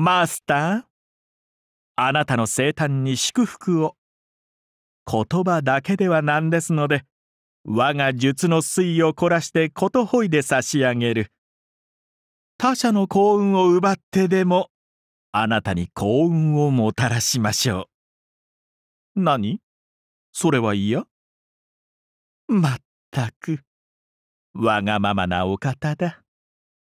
マスターあなたの生誕に祝福を言葉だけではなんですので我が術の粋を凝らしてことほいで差し上げる他者の幸運を奪ってでもあなたに幸運をもたらしましょう何それは嫌まったくわがままなお方だ。